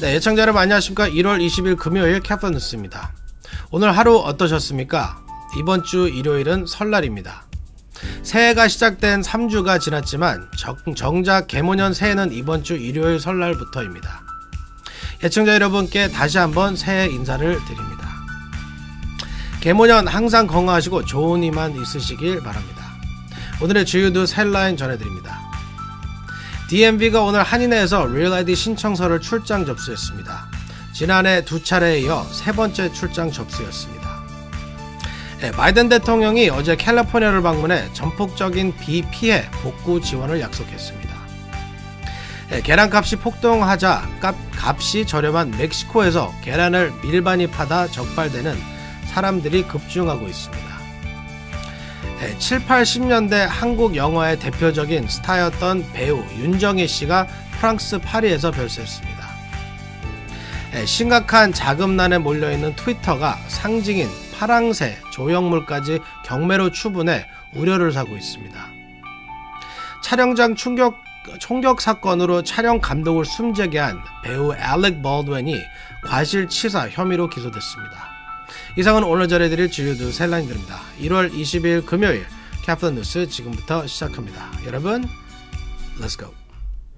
네, 예청자 여러분 안녕하십니까 1월 20일 금요일 캐퍼뉴스입니다 오늘 하루 어떠셨습니까? 이번 주 일요일은 설날입니다 새해가 시작된 3주가 지났지만 정, 정작 개모년 새해는 이번 주 일요일 설날부터입니다 애청자 여러분께 다시 한번 새해 인사를 드립니다. 개모년 항상 건강하시고 좋은 이만 있으시길 바랍니다. 오늘의 주유도 셀라인 전해드립니다. DMV가 오늘 한인회에서 리얼아이디 신청서를 출장 접수했습니다. 지난해 두 차례에 이어 세 번째 출장 접수였습니다. 네, 바이든 대통령이 어제 캘리포니아를 방문해 전폭적인 비 피해 복구 지원을 약속했습니다. 예, 계란값이 폭등하자 값이 저렴한 멕시코에서 계란을 밀반입 하다 적발되는 사람들이 급증하고 있습니다. 예, 7, 80년대 한국 영화의 대표적인 스타였던 배우 윤정희 씨가 프랑스 파리에서 별세했습니다. 예, 심각한 자금난에 몰려있는 트위터가 상징인 파랑새, 조형물까지 경매로 추분해 우려를 사고 있습니다. 촬영장 충격 그 총격 사건으로 촬영 감독을 숨지게 한 배우 알렉 버드웬이 과실치사 혐의로 기소됐습니다. 이상은 오늘 전해드릴 주요뉴라인들입니다 1월 20일 금요일 캐플런 뉴스 지금부터 시작합니다. 여러분, let's go.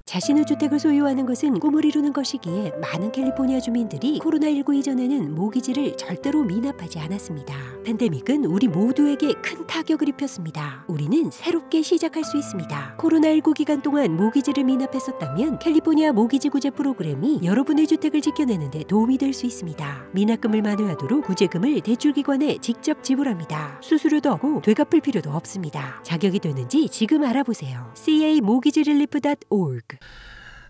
자신의 주택을 소유하는 것은 꿈을 이루는 것이기에 많은 캘리포니아 주민들이 코로나19 이전에는 모기지를 절대로 미납하지 않았습니다. 팬데믹은 우리 모두에게 큰 타격을 입혔습니다. 우리는 새롭게 시작할 수 있습니다. 코로나19 기간 동안 모기지를 미납했었다면 캘리포니아 모기지 구제 프로그램이 여러분의 주택을 지켜내는 데 도움이 될 수 있습니다. 미납금을 만회하도록 구제금을 대출기관에 직접 지불합니다. 수수료도 없고 되갚을 필요도 없습니다. 자격이 되는지 지금 알아보세요. CA 모기지 릴리프.org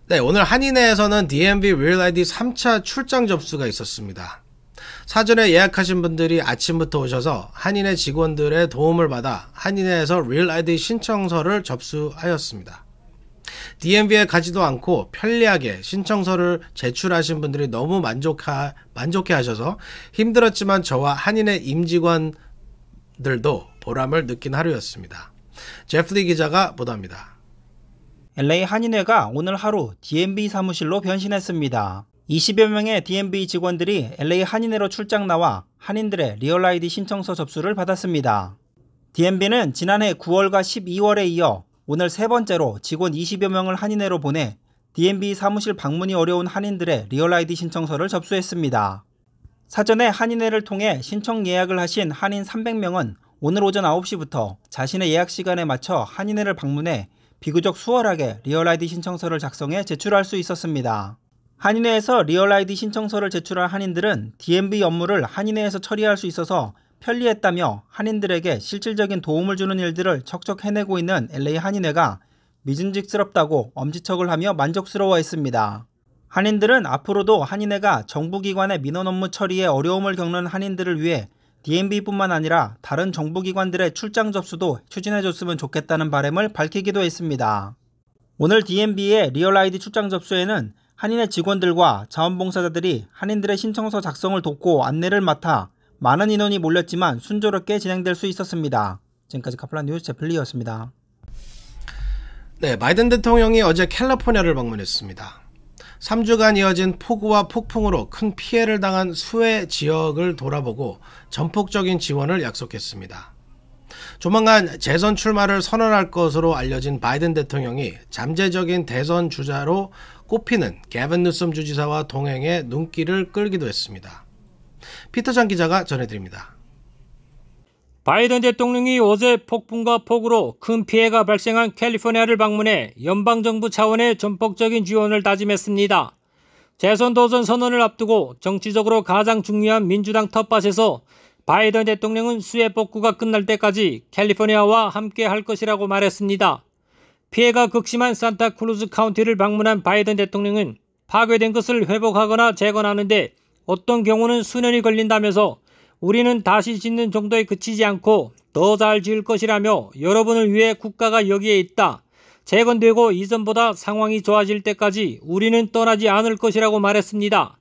네, 오늘 한인회에서는 DMV Real ID 3차 출장 접수가 있었습니다. 사전에 예약하신 분들이 아침부터 오셔서 한인회 직원들의 도움을 받아 한인회에서 Real ID 신청서를 접수하였습니다. DMV에 가지도 않고 편리하게 신청서를 제출하신 분들이 너무 만족하, 만족해 하셔서 힘들었지만 저와 한인회 임직원들도 보람을 느낀 하루였습니다. 제프리 기자가 보도합니다. LA 한인회가 오늘 하루 DMV 사무실로 변신했습니다. 20여 명의 DMB 직원들이 LA 한인회로 출장 나와 한인들의 리얼 아이디 신청서 접수를 받았습니다. DMB는 지난해 9월과 12월에 이어 오늘 세 번째로 직원 20여 명을 한인회로 보내 DMB 사무실 방문이 어려운 한인들의 리얼 아이디 신청서를 접수했습니다. 사전에 한인회를 통해 신청 예약을 하신 한인 300명은 오늘 오전 9시부터 자신의 예약 시간에 맞춰 한인회를 방문해 비교적 수월하게 리얼 아이디 신청서를 작성해 제출할 수 있었습니다. 한인회에서 리얼아이디 신청서를 제출할 한인들은 DMV 업무를 한인회에서 처리할 수 있어서 편리했다며 한인들에게 실질적인 도움을 주는 일들을 척척 해내고 있는 LA 한인회가 미진직스럽다고 엄지척을 하며 만족스러워했습니다. 한인들은 앞으로도 한인회가 정부기관의 민원 업무 처리에 어려움을 겪는 한인들을 위해 DMB뿐만 아니라 다른 정부기관들의 출장 접수도 추진해줬으면 좋겠다는 바램을 밝히기도 했습니다. 오늘 DMB의 리얼아이디 출장 접수에는 한인의 직원들과 자원봉사자들이 한인들의 신청서 작성을 돕고 안내를 맡아 많은 인원이 몰렸지만 순조롭게 진행될 수 있었습니다. 지금까지 카플라 뉴스 제플리였습니다. 네, 바이든 대통령이 어제 캘리포니아를 방문했습니다. 3주간 이어진 폭우와 폭풍으로 큰 피해를 당한 수해 지역을 돌아보고 전폭적인 지원을 약속했습니다. 조만간 재선 출마를 선언할 것으로 알려진 바이든 대통령이 잠재적인 대선 주자로 꽃피는 개빈 뉴섬 주지사와 동행해 눈길을 끌기도 했습니다. 피터 장 기자가 전해드립니다. 바이든 대통령이 어제 폭풍과 폭우로 큰 피해가 발생한 캘리포니아를 방문해 연방정부 차원의 전폭적인 지원을 다짐했습니다. 재선 도전 선언을 앞두고 정치적으로 가장 중요한 민주당 텃밭에서 바이든 대통령은 수해 복구가 끝날 때까지 캘리포니아와 함께 할 것이라고 말했습니다. 피해가 극심한 산타크루즈 카운티를 방문한 바이든 대통령은 파괴된 것을 회복하거나 재건하는데 어떤 경우는 수년이 걸린다면서 우리는 다시 짓는 정도에 그치지 않고 더 잘 지을 것이라며 여러분을 위해 국가가 여기에 있다. 재건되고 이전보다 상황이 좋아질 때까지 우리는 떠나지 않을 것이라고 말했습니다.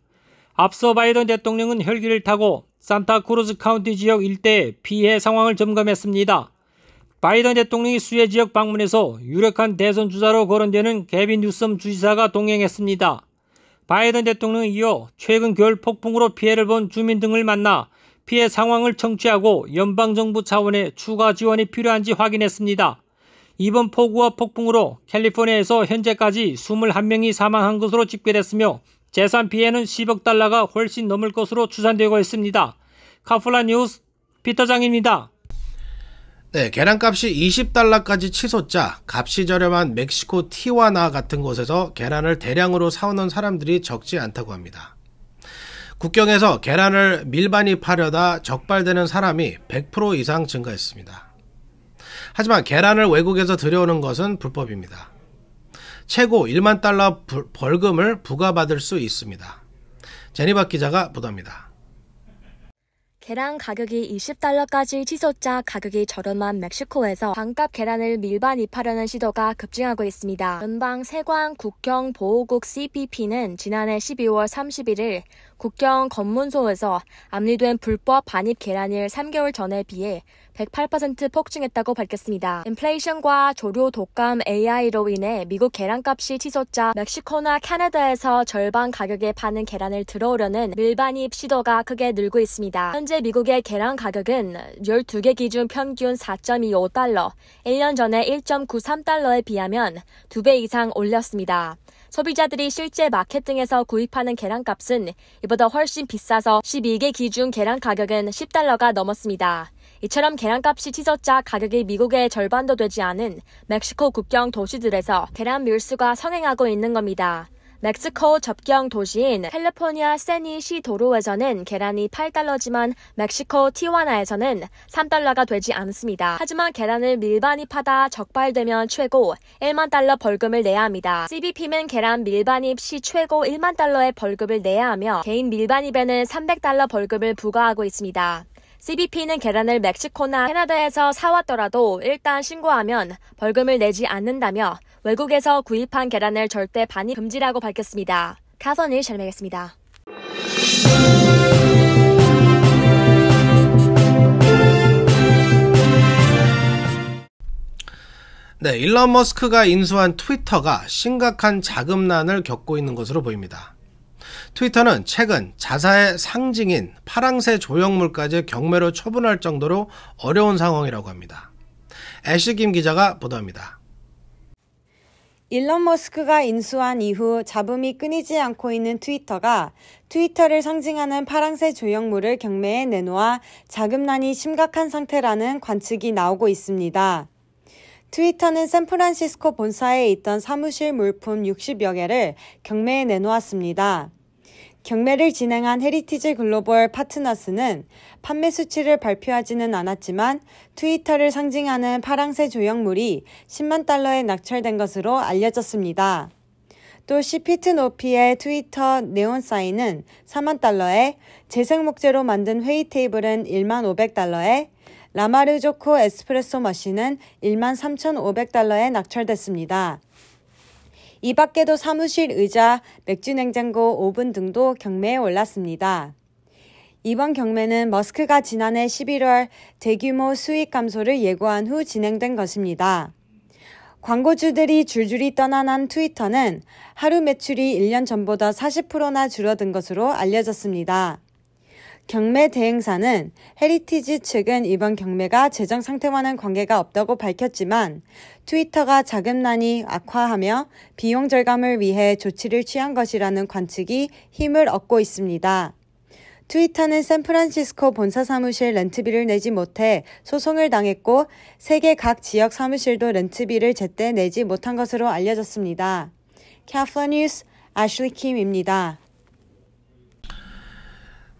앞서 바이든 대통령은 헬기를 타고 산타크루즈 카운티 지역 일대의 피해 상황을 점검했습니다. 바이든 대통령이 수해 지역 방문에서 유력한 대선 주자로 거론되는 개빈 뉴섬 주지사가 동행했습니다. 바이든 대통령은 이어 최근 겨울 폭풍으로 피해를 본 주민 등을 만나 피해 상황을 청취하고 연방정부 차원의 추가 지원이 필요한지 확인했습니다. 이번 폭우와 폭풍으로 캘리포니아에서 현재까지 21명이 사망한 것으로 집계됐으며 재산 피해는 10억 달러가 훨씬 넘을 것으로 추산되고 있습니다. 카플라 뉴스 피터장입니다. 네, 계란값이 20달러까지 치솟자 값이 저렴한 멕시코 티와나 같은 곳에서 계란을 대량으로 사오는 사람들이 적지 않다고 합니다. 국경에서 계란을 밀반이파려다 적발되는 사람이 100% 이상 증가했습니다. 하지만 계란을 외국에서 들여오는 것은 불법입니다. 최고 1만 달러 벌금을 부과받을 수 있습니다. 제니바 기자가 보도합니다. 계란 가격이 20달러까지 치솟자 가격이 저렴한 멕시코에서 반값 계란을 밀반입하려는 시도가 급증하고 있습니다. 연방 세관 국경 보호국 c p p 는 지난해 12월 31일 국경 검문소에서 압류된 불법 반입 계란을 3개월 전에 비해 108% 폭증했다고 밝혔습니다. 인플레이션과 조류 독감 AI로 인해 미국 계란값이 치솟자 멕시코나 캐나다에서 절반 가격에 파는 계란을 들어오려는 밀반입 시도가 크게 늘고 있습니다. 현재 미국의 계란 가격은 12개 기준 평균 4.25달러, 1년 전에 1.93달러에 비하면 2배 이상 올렸습니다. 소비자들이 실제 마켓 등에서 구입하는 계란값은 이보다 훨씬 비싸서 12개 기준 계란 가격은 10달러가 넘었습니다. 이처럼 계란값이 치솟자 가격이 미국의 절반도 되지 않은 멕시코 국경 도시들에서 계란 밀수가 성행하고 있는 겁니다. 멕시코 접경 도시인 캘리포니아 세니시 도로에서는 계란이 8달러지만 멕시코 티와나에서는 3달러가 되지 않습니다. 하지만 계란을 밀반입하다 적발되면 최고 1만 달러 벌금을 내야 합니다. CBP는 계란 밀반입 시 최고 1만 달러의 벌금을 내야 하며 개인 밀반입에는 300달러 벌금을 부과하고 있습니다. CBP는 계란을 멕시코나 캐나다에서 사왔더라도 일단 신고하면 벌금을 내지 않는다며 외국에서 구입한 계란을 절대 반입 금지라고 밝혔습니다. 카선일 샬매겠습니다. 네, 일론 머스크가 인수한 트위터가 심각한 자금난을 겪고 있는 것으로 보입니다. 트위터는 최근 자사의 상징인 파랑새 조형물까지 경매로 처분할 정도로 어려운 상황이라고 합니다. 애쉬 김 기자가 보도합니다. 일론 머스크가 인수한 이후 잡음이 끊이지 않고 있는 트위터가 트위터를 상징하는 파랑새 조형물을 경매에 내놓아 자금난이 심각한 상태라는 관측이 나오고 있습니다. 트위터는 샌프란시스코 본사에 있던 사무실 물품 60여 개를 경매에 내놓았습니다. 경매를 진행한 헤리티지 글로벌 파트너스는 판매 수치를 발표하지는 않았지만 트위터를 상징하는 파랑새 조형물이 10만 달러에 낙찰된 것으로 알려졌습니다. 또 시피트 노피의 트위터 네온 사인은 4만 달러에 재생 목재로 만든 회의 테이블은 1만 500달러에 라마르조코 에스프레소 머신은 1만 3,500달러에 낙찰됐습니다. 이 밖에도 사무실 의자, 맥주 냉장고, 오븐 등도 경매에 올랐습니다. 이번 경매는 머스크가 지난해 11월 대규모 수익 감소를 예고한 후 진행된 것입니다. 광고주들이 줄줄이 떠난한 트위터는 하루 매출이 1년 전보다 40%나 줄어든 것으로 알려졌습니다. 경매 대행사는 헤리티지 측은 이번 경매가 재정 상태와는 관계가 없다고 밝혔지만 트위터가 자금난이 악화하며 비용 절감을 위해 조치를 취한 것이라는 관측이 힘을 얻고 있습니다. 트위터는 샌프란시스코 본사 사무실 렌트비를 내지 못해 소송을 당했고 세계 각 지역 사무실도 렌트비를 제때 내지 못한 것으로 알려졌습니다. 캐플 뉴스 아슐리 킴입니다.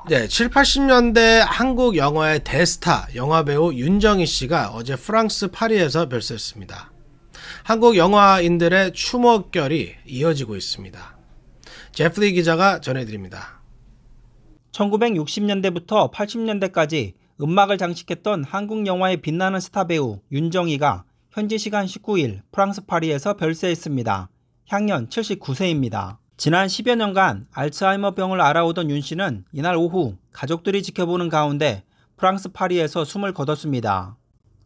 네, 7, 80년대 한국 영화의 대스타 영화배우 윤정희 씨가 어제 프랑스 파리에서 별세했습니다. 한국 영화인들의 추모결이 이어지고 있습니다. 제프리 기자가 전해드립니다. 1960년대부터 80년대까지 음악을 장식했던 한국 영화의 빛나는 스타 배우 윤정희가 현지 시간 19일 프랑스 파리에서 별세했습니다. 향년 79세입니다. 지난 10여 년간 알츠하이머병을 알아오던 윤 씨는 이날 오후 가족들이 지켜보는 가운데 프랑스 파리에서 숨을 거뒀습니다.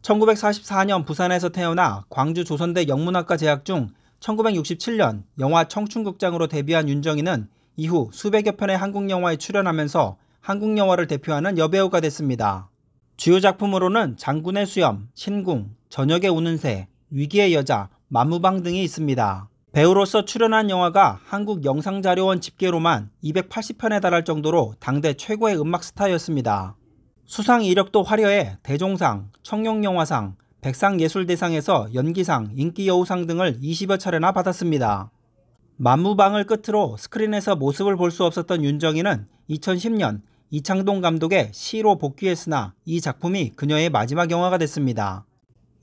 1944년 부산에서 태어나 광주 조선대 영문학과 재학 중 1967년 영화 청춘극장으로 데뷔한 윤정희는 이후 수백여 편의 한국 영화에 출연하면서 한국 영화를 대표하는 여배우가 됐습니다. 주요 작품으로는 장군의 수염, 신궁, 저녁에 우는 새, 위기의 여자, 만무방 등이 있습니다. 배우로서 출연한 영화가 한국 영상자료원 집계로만 280편에 달할 정도로 당대 최고의 음악 스타였습니다. 수상 이력도 화려해 대종상, 청룡영화상, 백상예술대상에서 연기상, 인기여우상 등을 20여 차례나 받았습니다. 만무방을 끝으로 스크린에서 모습을 볼 수 없었던 윤정이는 2010년 이창동 감독의 시로 복귀했으나 이 작품이 그녀의 마지막 영화가 됐습니다.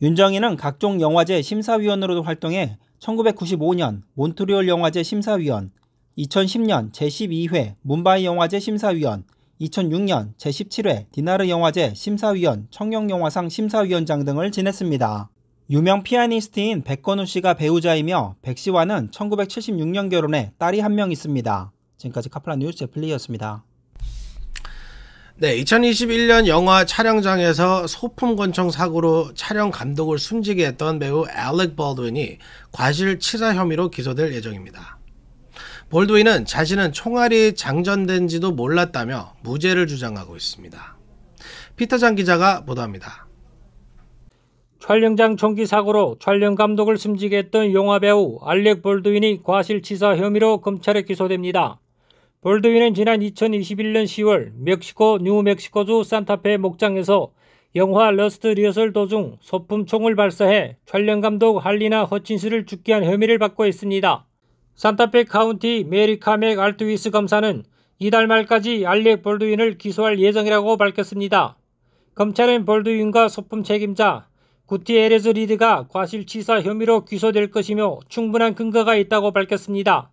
윤정이는 각종 영화제 심사위원으로도 활동해 1995년 몬트리올 영화제 심사위원, 2010년 제12회 문바이 영화제 심사위원, 2006년 제17회 디나르 영화제 심사위원, 청룡영화상 심사위원장 등을 지냈습니다. 유명 피아니스트인 백건우 씨가 배우자이며 백 씨와는 1976년 결혼해 딸이 한 명 있습니다. 지금까지 카플라 뉴스 제플리였습니다. 네, 2021년 영화 촬영장에서 소품 권총 사고로 촬영 감독을 숨지게 했던 배우 알렉 버드윈이 과실 치사 혐의로 기소될 예정입니다. 볼드윈은 자신은 총알이 장전된지도 몰랐다며 무죄를 주장하고 있습니다. 피터 장 기자가 보도합니다. 촬영장 총기 사고로 촬영 감독을 숨지게 했던 영화 배우 알렉 볼드윈이 과실치사 혐의로 검찰에 기소됩니다. 볼드윈은 지난 2021년 10월 멕시코 뉴멕시코주 산타페 목장에서 영화 러스트 리허설 도중 소품총을 발사해 촬영감독 할리나 허친스를 죽게 한 혐의를 받고 있습니다. 산타페 카운티 메리카맥 알트위스 검사는 이달 말까지 알렉 볼드윈을 기소할 예정이라고 밝혔습니다. 검찰은 볼드윈과 소품 책임자 구티에레즈 리드가 과실치사 혐의로 기소될 것이며 충분한 근거가 있다고 밝혔습니다.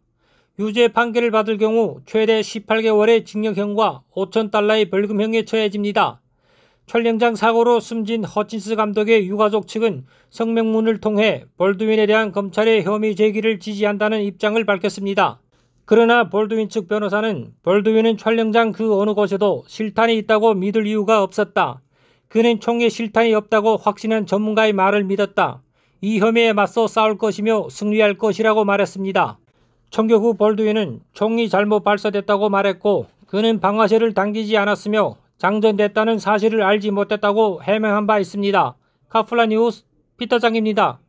유죄 판결을 받을 경우 최대 18개월의 징역형과 5천 달러의 벌금형에 처해집니다. 촬영장 사고로 숨진 허친스 감독의 유가족 측은 성명문을 통해 볼드윈에 대한 검찰의 혐의 제기를 지지한다는 입장을 밝혔습니다. 그러나 볼드윈 측 변호사는 볼드윈은 촬영장 그 어느 곳에도 실탄이 있다고 믿을 이유가 없었다. 그는 총에 실탄이 없다고 확신한 전문가의 말을 믿었다. 이 혐의에 맞서 싸울 것이며 승리할 것이라고 말했습니다. 청교 후 볼드윈은 총이 잘못 발사됐다고 말했고 그는 방아쇠를 당기지 않았으며 장전됐다는 사실을 알지 못했다고 해명한 바 있습니다. 카플라 뉴스 피터장입니다.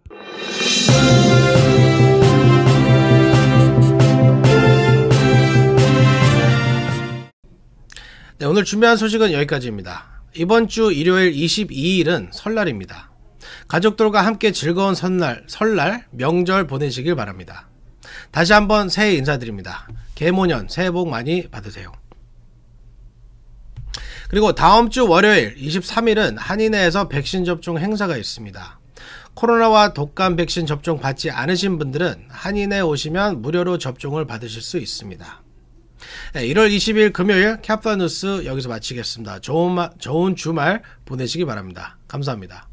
네, 오늘 준비한 소식은 여기까지입니다. 이번 주 일요일 22일은 설날입니다. 가족들과 함께 즐거운 설날, 설날 명절 보내시길 바랍니다. 다시 한번 새해 인사드립니다. 개모년 새해 복 많이 받으세요. 그리고 다음 주 월요일 23일은 한인회에서 백신 접종 행사가 있습니다. 코로나와 독감 백신 접종 받지 않으신 분들은 한인회 오시면 무료로 접종을 받으실 수 있습니다. 네, 1월 20일 금요일 캡파 뉴스 여기서 마치겠습니다. 좋은, 마, 좋은 주말 보내시기 바랍니다. 감사합니다.